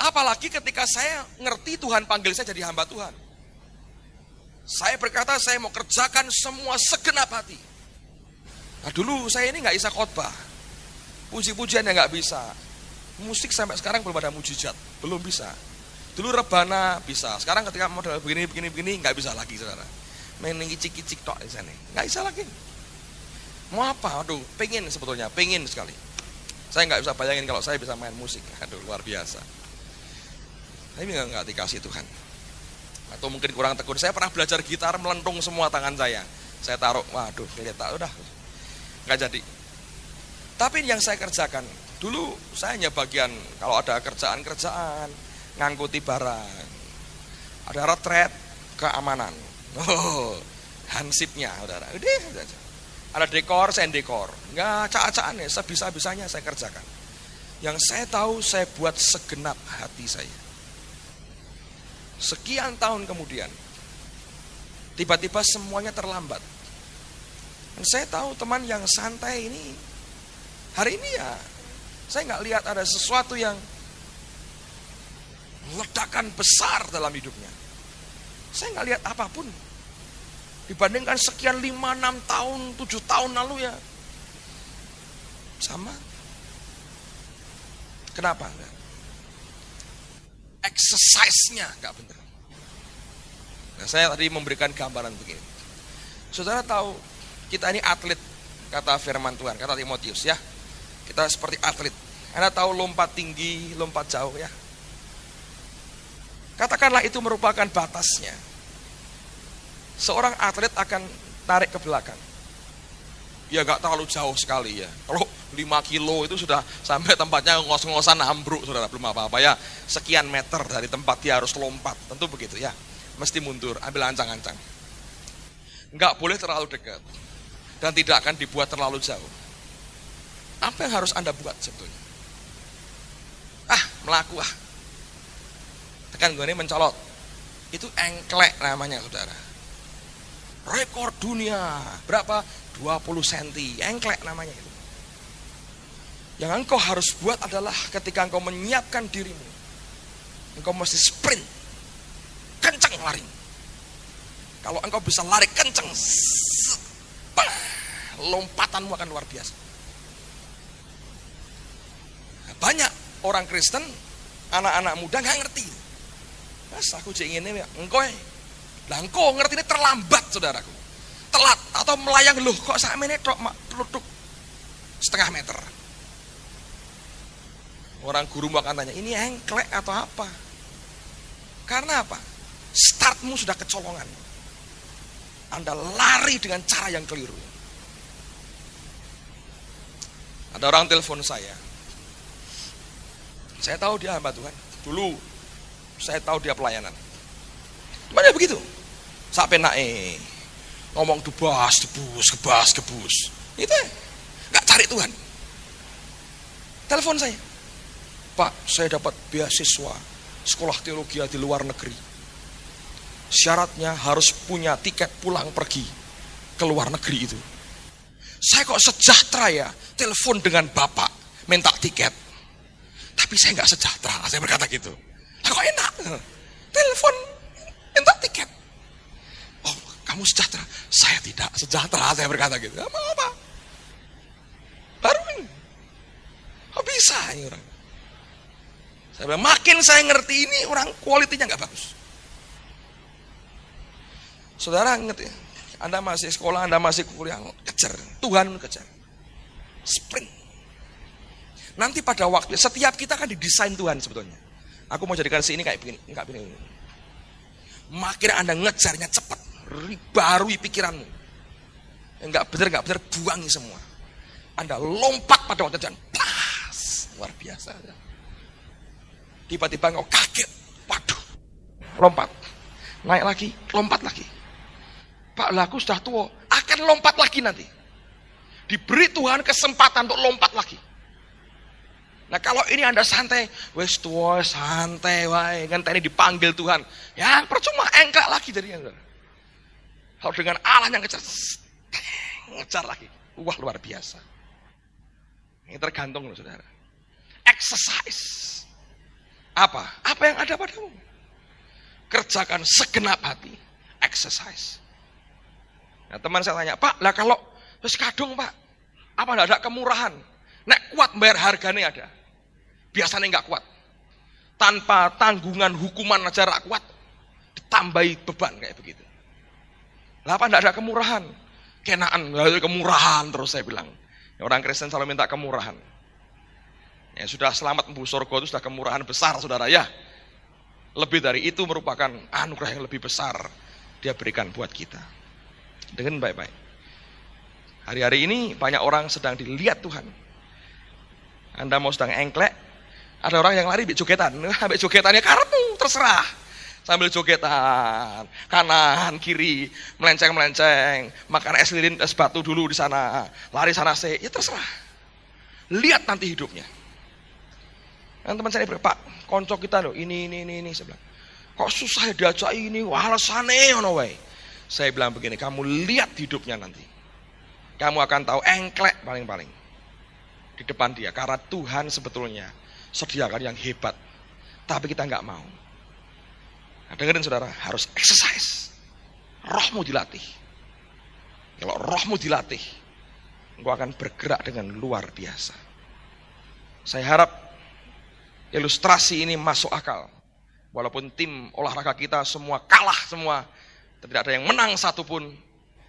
Apalagi ketika saya ngerti Tuhan panggil saya jadi hamba Tuhan. Saya berkata saya mau kerjakan semua segenap hati. Nah dulu saya ini nggak bisa khotbah. Puji-pujian yang nggak bisa musik sampai sekarang belum ada mujizat, belum bisa. Dulu rebana bisa, sekarang ketika model begini begini begini nggak bisa lagi saudara. Main icik icik tok di sana, nggak bisa lagi. Mau apa? Aduh, pengen sebetulnya, pengen sekali. Saya nggak bisa bayangin kalau saya bisa main musik, aduh luar biasa. Tapi nggak nggak dikasih Tuhan. Atau mungkin kurang tekun. Saya pernah belajar gitar melentung semua tangan saya. Saya taruh, waduh, kelihatan udah nggak jadi. Tapi yang saya kerjakan, Dulu saya hanya bagian kalau ada kerjaan-kerjaan, ngangkuti barang. Ada retret keamanan. Oh, hansipnya, saudara. Udah, saja Ada dekor, saya dekor. nggak caca-caca ya, sebisa-bisanya saya kerjakan. Yang saya tahu saya buat segenap hati saya. Sekian tahun kemudian, tiba-tiba semuanya terlambat. Dan saya tahu teman yang santai ini, hari ini ya saya nggak lihat ada sesuatu yang ledakan besar dalam hidupnya. Saya nggak lihat apapun. Dibandingkan sekian lima enam tahun, tujuh tahun lalu ya. Sama. Kenapa? Exercise-nya nggak benar. Nah, saya tadi memberikan gambaran begini. Saudara tahu kita ini atlet kata firman Tuhan, kata Timotius ya. Kita seperti atlet. Anda tahu lompat tinggi, lompat jauh ya. Katakanlah itu merupakan batasnya. Seorang atlet akan tarik ke belakang. Ya gak terlalu jauh sekali ya. Kalau 5 kilo itu sudah sampai tempatnya ngos-ngosan ambruk saudara belum apa-apa ya sekian meter dari tempat dia harus lompat tentu begitu ya mesti mundur ambil ancang-ancang nggak boleh terlalu dekat dan tidak akan dibuat terlalu jauh apa yang harus Anda buat sebetulnya? Ah, melaku ah. Tekan gue ini mencolot. Itu engklek namanya, saudara. Rekor dunia. Berapa? 20 cm. Engklek namanya itu. Yang engkau harus buat adalah ketika engkau menyiapkan dirimu. Engkau mesti sprint. Kencang lari. Kalau engkau bisa lari kencang, lompatanmu akan luar biasa. Banyak orang Kristen, anak-anak muda nggak ngerti. Mas, aku cek ini, engkau Lah engkau ngerti ini terlambat, saudaraku. Telat atau melayang loh kok sama ini tok peluduk setengah meter. Orang guru akan tanya, ini engklek atau apa? Karena apa? Startmu sudah kecolongan. Anda lari dengan cara yang keliru. Ada orang telepon saya, saya tahu dia hamba Tuhan. Dulu saya tahu dia pelayanan. Cuma dia ya begitu. Sampai naik. Ngomong debas, debus, kebas, kebus. Itu ya. Gak cari Tuhan. Telepon saya. Pak, saya dapat beasiswa sekolah teologi di luar negeri. Syaratnya harus punya tiket pulang pergi ke luar negeri itu. Saya kok sejahtera ya, telepon dengan bapak, minta tiket tapi saya nggak sejahtera. Saya berkata gitu. Lah kok enak? Telepon entah tiket. Oh, kamu sejahtera. Saya tidak sejahtera. Saya berkata gitu. Apa apa? Baru ini. Oh, bisa ini orang. Saya bilang, makin saya ngerti ini orang kualitinya nggak bagus. Saudara ngerti? Ya, Anda masih sekolah, Anda masih kuliah, kejar. Tuhan kejar. Spring. Nanti pada waktu setiap kita kan didesain Tuhan sebetulnya. Aku mau jadikan si ini kayak begini, enggak begini. Makin Anda ngejarnya cepat, ribarui pikiranmu. Enggak benar, enggak benar, buangi semua. Anda lompat pada waktu dan pas, luar biasa. Tiba-tiba engkau kaget, waduh, lompat. Naik lagi, lompat lagi. Pak laku sudah tua, akan lompat lagi nanti. Diberi Tuhan kesempatan untuk lompat lagi. Nah kalau ini Anda santai, wes tua santai wae, ngenteni dipanggil Tuhan. Ya percuma engkak lagi dari yang, Kalau dengan Allah yang kejar, ngejar lagi. Wah luar biasa. Ini tergantung loh saudara. Exercise. Apa? Apa yang ada padamu. Kerjakan segenap hati. Exercise. Nah, teman saya tanya, Pak, lah kalau terus kadung Pak, apa enggak ada kemurahan? Nek kuat bayar harganya ada biasanya nggak kuat. Tanpa tanggungan hukuman aja kuat, ditambahi beban kayak begitu. Lah apa enggak ada kemurahan? Kenaan, nggak ada kemurahan terus saya bilang. Ya, orang Kristen selalu minta kemurahan. Ya, sudah selamat bu surga itu sudah kemurahan besar saudara ya. Lebih dari itu merupakan anugerah yang lebih besar dia berikan buat kita. Dengan baik-baik. Hari-hari ini banyak orang sedang dilihat Tuhan. Anda mau sedang engklek, ada orang yang lari jogetan, sampai nah, jogetannya karep terserah. Sambil jogetan, kanan, kiri, melenceng-melenceng, makan es lilin, es batu dulu di sana, lari sana se, ya terserah. Lihat nanti hidupnya. Dan teman saya berpak konco kita loh, ini, ini, ini, ini, saya bilang. Kok susah ya diajak ini, wah alasannya, you no way. Saya bilang begini, kamu lihat hidupnya nanti. Kamu akan tahu engklek paling-paling di depan dia karena Tuhan sebetulnya sediakan yang hebat. Tapi kita nggak mau. Nah, dengerin saudara, harus exercise. Rohmu dilatih. Kalau rohmu dilatih, engkau akan bergerak dengan luar biasa. Saya harap ilustrasi ini masuk akal. Walaupun tim olahraga kita semua kalah semua, tidak ada yang menang satupun.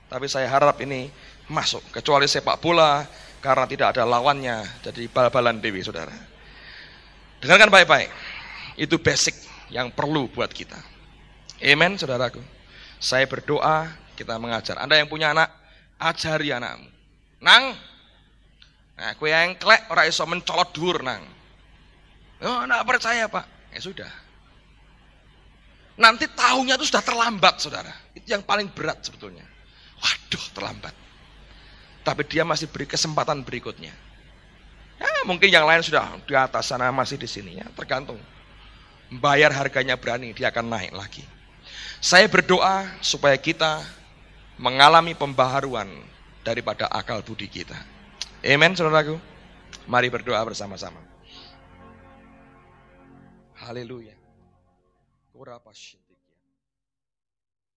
Tapi saya harap ini masuk. Kecuali sepak bola, karena tidak ada lawannya. Jadi bal-balan dewi, saudara. Dengarkan baik-baik. Itu basic yang perlu buat kita. Amen, saudaraku. Saya berdoa, kita mengajar. Anda yang punya anak, ajari anakmu. Nang, nah, kue yang klek, orang iso mencolot dur, nang. Oh, anak percaya, Pak. Ya sudah. Nanti tahunya itu sudah terlambat, saudara. Itu yang paling berat sebetulnya. Waduh, terlambat. Tapi dia masih beri kesempatan berikutnya. Ya, mungkin yang lain sudah di atas sana masih di sini ya, tergantung. Bayar harganya berani, dia akan naik lagi. Saya berdoa supaya kita mengalami pembaharuan daripada akal budi kita. Amin, saudaraku. Mari berdoa bersama-sama. Haleluya. Kurapashin.